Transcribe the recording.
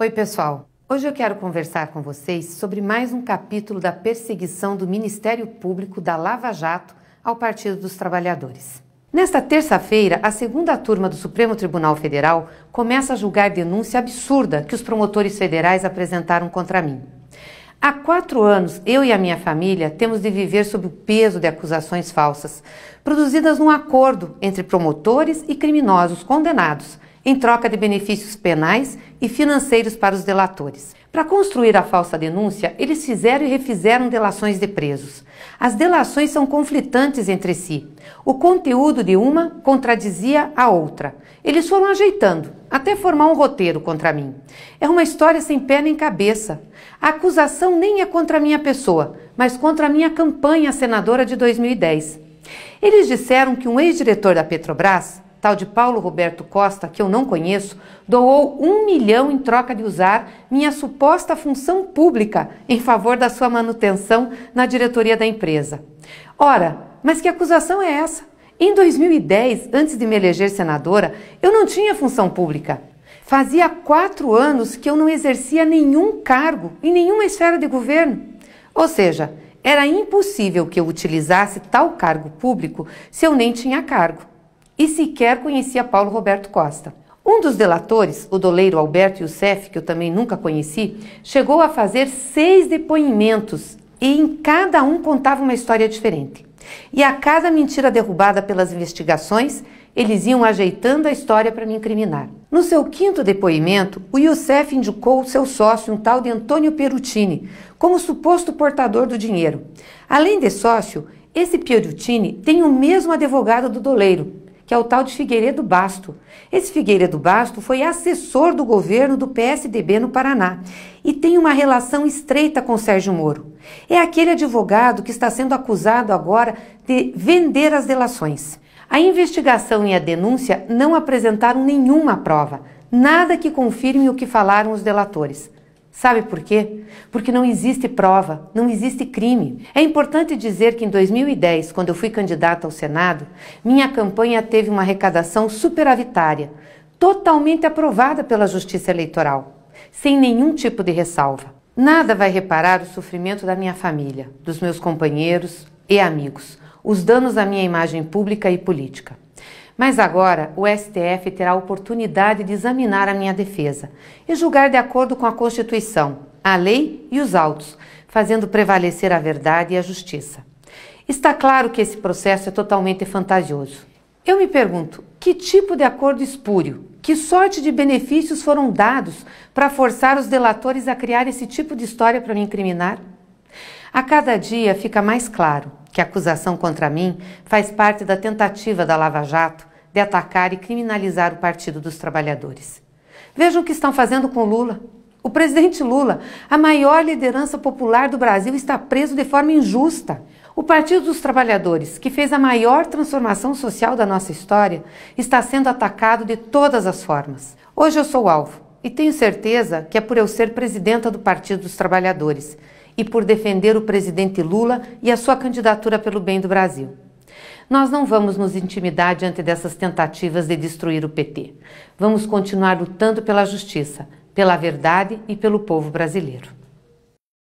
Oi, pessoal. Hoje eu quero conversar com vocês sobre mais um capítulo da perseguição do Ministério Público da Lava Jato ao Partido dos Trabalhadores. Nesta terça-feira, a segunda turma do Supremo Tribunal Federal começa a julgar denúncia absurda que os promotores federais apresentaram contra mim. Há quatro anos, eu e a minha família temos de viver sob o peso de acusações falsas, produzidas num acordo entre promotores e criminosos condenados em troca de benefícios penais e financeiros para os delatores. Para construir a falsa denúncia, eles fizeram e refizeram delações de presos. As delações são conflitantes entre si. O conteúdo de uma contradizia a outra. Eles foram ajeitando, até formar um roteiro contra mim. É uma história sem pé nem cabeça. A acusação nem é contra a minha pessoa, mas contra a minha campanha senadora de 2010. Eles disseram que um ex-diretor da Petrobras tal de Paulo Roberto Costa, que eu não conheço, doou um milhão em troca de usar minha suposta função pública em favor da sua manutenção na diretoria da empresa. Ora, mas que acusação é essa? Em 2010, antes de me eleger senadora, eu não tinha função pública. Fazia quatro anos que eu não exercia nenhum cargo em nenhuma esfera de governo. Ou seja, era impossível que eu utilizasse tal cargo público se eu nem tinha cargo e sequer conhecia Paulo Roberto Costa. Um dos delatores, o doleiro Alberto Youssef, que eu também nunca conheci, chegou a fazer seis depoimentos e em cada um contava uma história diferente. E a cada mentira derrubada pelas investigações, eles iam ajeitando a história para me incriminar. No seu quinto depoimento, o Youssef indicou seu sócio, um tal de Antônio Perutini, como suposto portador do dinheiro. Além de sócio, esse Perutini tem o mesmo advogado do doleiro, que é o tal de Figueiredo Basto. Esse Figueiredo Basto foi assessor do governo do PSDB no Paraná e tem uma relação estreita com Sérgio Moro. É aquele advogado que está sendo acusado agora de vender as delações. A investigação e a denúncia não apresentaram nenhuma prova, nada que confirme o que falaram os delatores. Sabe por quê? Porque não existe prova, não existe crime. É importante dizer que em 2010, quando eu fui candidata ao Senado, minha campanha teve uma arrecadação superavitária, totalmente aprovada pela Justiça Eleitoral, sem nenhum tipo de ressalva. Nada vai reparar o sofrimento da minha família, dos meus companheiros e amigos, os danos à minha imagem pública e política. Mas agora o STF terá a oportunidade de examinar a minha defesa e julgar de acordo com a Constituição, a lei e os autos, fazendo prevalecer a verdade e a justiça. Está claro que esse processo é totalmente fantasioso. Eu me pergunto, que tipo de acordo espúrio, que sorte de benefícios foram dados para forçar os delatores a criar esse tipo de história para me incriminar? A cada dia fica mais claro que a acusação contra mim faz parte da tentativa da Lava Jato de atacar e criminalizar o Partido dos Trabalhadores. Vejam o que estão fazendo com Lula. O presidente Lula, a maior liderança popular do Brasil, está preso de forma injusta. O Partido dos Trabalhadores, que fez a maior transformação social da nossa história, está sendo atacado de todas as formas. Hoje eu sou alvo e tenho certeza que é por eu ser presidenta do Partido dos Trabalhadores e por defender o presidente Lula e a sua candidatura pelo bem do Brasil. Nós não vamos nos intimidar diante dessas tentativas de destruir o PT. Vamos continuar lutando pela justiça, pela verdade e pelo povo brasileiro.